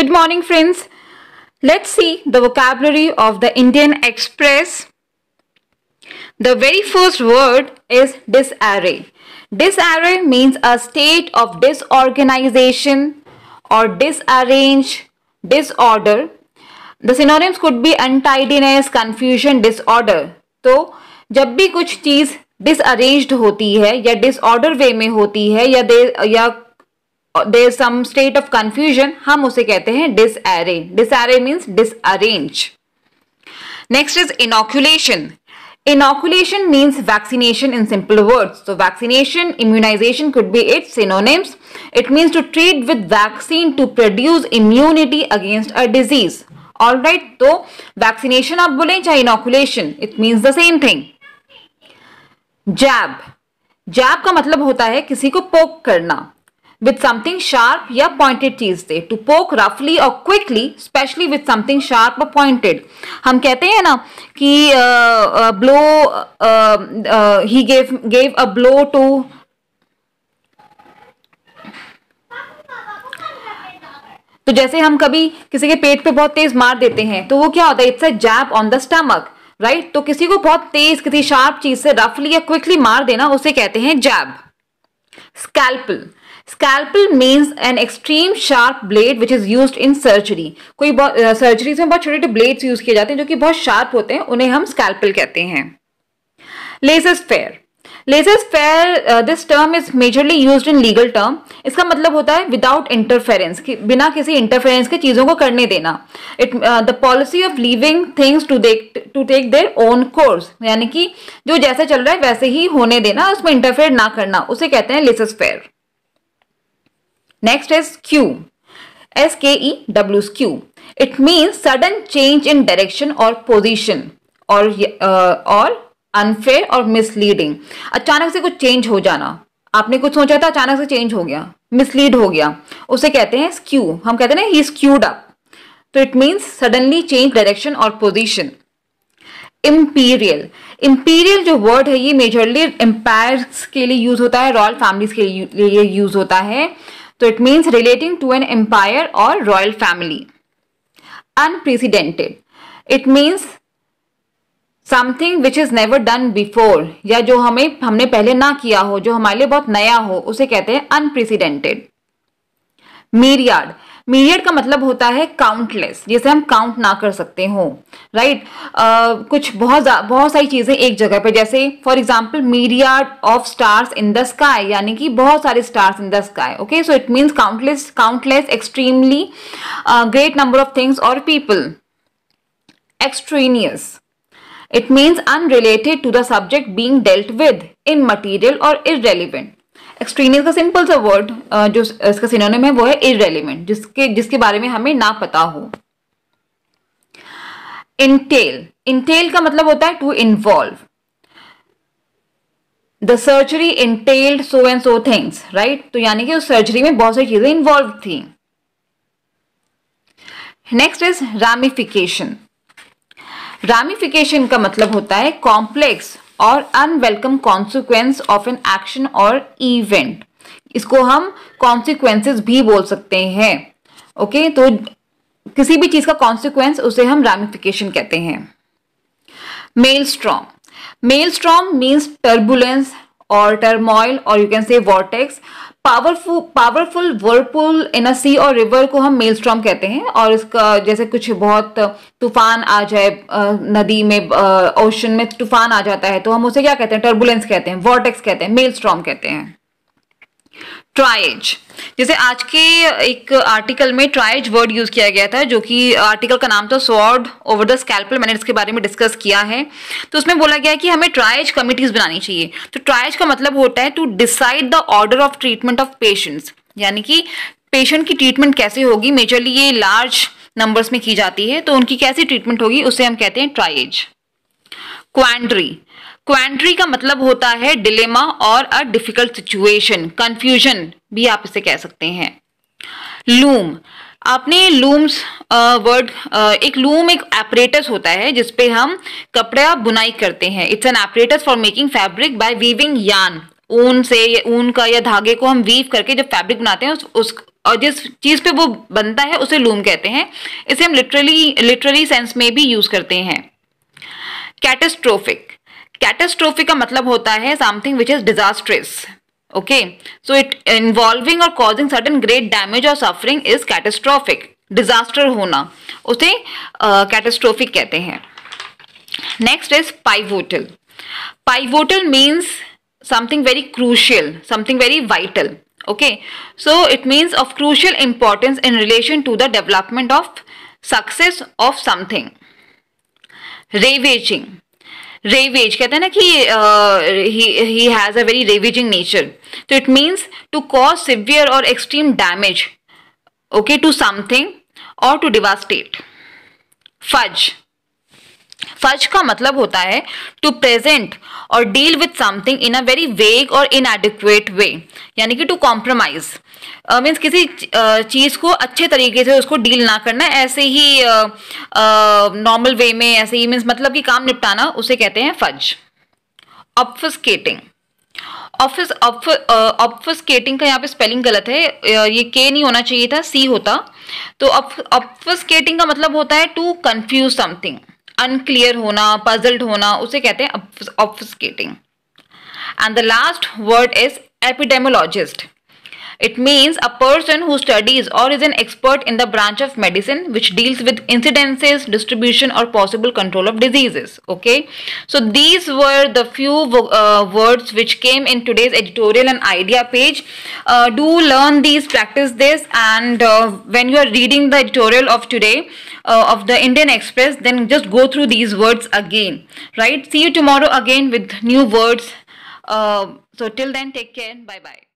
Good morning friends. Let's see the vocabulary of the Indian Express. The very first word is disarray. Disarray means a state of disorganization or disarrange, disorder. The synonyms could be untidiness, confusion, disorder. so जब भी कुछ चीज़ डिसअरेंज्ड होती है या disorder वे में होती है या दे या there some state of confusion हम उसे कहते हैं disarray array dis means dis next is inoculation inoculation means vaccination in simple word so vaccination immunization could be it's synonyms it means to treat with vaccine to produce immunity against a disease all right तो vaccination आप बोले चाहे inoculation it means the same thing jab jab का मतलब होता है किसी को पोक करना with something sharp या pointed चीज से to poke roughly or quickly especially with something sharp or pointed हम कहते हैं ना कि uh, blow uh, uh, he gave gave a blow to तो जैसे हम कभी किसी के पेट पे बहुत तेज मार देते हैं तो वो क्या होता है it's a jab on the stomach right तो किसी को बहुत तेज किसी शार्प चीज से रफली या क्विकली मार देना उसे कहते हैं jab scalpel scalpel means an extreme sharp blade which is use in surgery कोई सर्जरीज में बहुत छोटे छोटे ब्लेड्स यूज किए जाते हैं जो कि बहुत शार्प होते हैं उन्हें हम स्कैल्पल कहते हैं laissez faire laissez faire this term is majorly use in legal term इसका मतलब होता है विदाउट इंटरफेरेंस कि बिना किसी इंटरफेरेंस के चीज़ों को करने देना it the policy of leaving things to take to take their own course यानी कि जो जैसे चल रहा है वैसे ही होने देना उसमें इंटरफेयर ना करना उसे कहते हैं laissez faire next is Q S K E W Q it It sudden change in direction और पोजिशन और अनफेयर और मिसलीडिंग अचानक से कुछ चेंज हो जाना आपने कुछ सोचा था अचानक से चेंज हो गया मिसलीड हो गया उसे कहते हैं स्क्यू हम कहते हैं ही स्क्यूड अप तो it means suddenly change direction और पोजिशन इम्पीरियल इम्पीरियल जो वर्ड है ये मेजरली एम्पायर के लिए यूज होता है रॉयल फैमिलीज के लिए यूज होता है तो it means relating to an empire और royal family unprecedented it means something which is never done before या जो हमें हमने पहले ना किया हो जो हमारे लिए बहुत नया हो उसे कहते हैं अनप्रेसिडेंटेड मीरियाड मीरियड का मतलब होता है काउंटलेस जिसे हम काउंट ना कर सकते हो राइट right? uh, कुछ बहुत बहुत सारी चीज़ें एक जगह पे जैसे for example myriad of stars in the sky यानी कि बहुत सारे stars in the sky okay so it means countless countless extremely great number of things और people extraneous it means unrelated to the subject being dealt with in material और irrelevant extraneous का simple सा word uh, जो इसका synonym है वो है irrelevant जिसके जिसके बारे में हमें ना पता हो इंटेल इंटेल का मतलब होता है to involve the surgery entailed so and so things right तो यानी कि उस सर्जरी में बहुत सारी चीजें इन्वॉल्व थी नेक्स्ट इज रामिफिकेशन रामिफिकेशन का मतलब होता है कॉम्प्लेक्स और unwelcome consequence of an action और इवेंट इसको हम कॉन्सिक्वेंसेस भी बोल सकते हैं ओके okay? तो किसी भी चीज़ का कॉन्सिक्वेंस उसे हम रामिफिकेशन कहते हैं maelstrom maelstrom means turbulence और टर्मोइल और you can say vortex powerful powerful whirlpool in a sea और रिवर को हम मेल कहते हैं और इसका जैसे कुछ बहुत तूफान आ जाए नदी में ओशन में तूफान आ जाता है तो हम उसे क्या कहते हैं टर्बुलेंस कहते हैं वॉर्टेक्स कहते हैं मेल कहते हैं ट्राइज जैसे आज के एक आर्टिकल में ट्राइज वर्ड यूज किया गया था जो कि आर्टिकल का नाम था स्वॉर्ड ओवर द स्कैल्पल मैंने इसके बारे में डिस्कस किया है तो उसमें बोला गया कि हमें ट्राइज कमिटीज बनानी चाहिए तो ट्राइज का मतलब होता है to decide the order of treatment of patients यानी कि पेशेंट की ट्रीटमेंट कैसे होगी मेजरली ये लार्ज नंबर्स में की जाती है तो उनकी कैसी ट्रीटमेंट होगी उसे हम कहते हैं ट्राइज क्वांट्री क्वांट्री का मतलब होता है डिलेमा और अ डिफिकल्ट सिचुएशन कंफ्यूजन भी आप इसे कह सकते हैं लूम आपने लूम्स वर्ड एक लूम एक एपरेटस होता है जिसपे हम कपड़ा बुनाई करते हैं it's an apparatus for making fabric by weaving yarn ऊन से या ऊन का या धागे को हम वीव करके जब फैब्रिक बनाते हैं उस, उस और जिस चीज़ पे वो बनता है उसे लूम कहते हैं इसे हम लिटरली लिटरली सेंस में भी यूज़ करते हैं कैटेस्ट्रोफिक कैटेस्ट्रोफिक का मतलब होता है something which is disastrous okay so it involving और कॉजिंग सर्टन ग्रेट डैमेज और सफरिंग इज कैटेस्ट्रोफिक डिजास्टर होना उसे कैटेस्ट्रोफिक uh, कहते हैं next is pivotal pivotal means something very crucial something very vital okay so it means of crucial importance in relation to the development of success of something ravaging ravage कहते हैं ना कि he has a very ravaging nature तो it means to cause severe और extreme damage okay to something और to devastate fudge फर्ज का मतलब होता है टू प्रेजेंट और deal with something in a very vague और इन एडिक्वेट वे यानी कि टू कॉम्प्रोमाइज मीन्स किसी uh, चीज़ को अच्छे तरीके से उसको डील ना करना ऐसे ही नॉर्मल uh, वे uh, में ऐसे ही मीन्स मतलब कि काम निपटाना उसे कहते हैं फर्ज ऑफिसकेटिंग ऑफिस ऑफिसकेटिंग का यहाँ पे स्पेलिंग गलत है uh, ये के नहीं होना चाहिए था सी होता तो ऑफिसकेटिंग का मतलब होता है टू कंफ्यूज समथिंग अनक्लियर होना पजल्ड होना उसे कहते हैं obfuscating and the last word is epidemiologist It means a person who studies or is an expert in the branch of medicine which deals with incidences, distribution or possible control of diseases. Okay. So these were the few uh, words which came in today's editorial and idea page. Uh, do learn these, practice this and uh, when you are reading the editorial of today uh, of the Indian Express then just go through these words again. Right. See you tomorrow again with new words. Uh, so till then take care. Bye bye.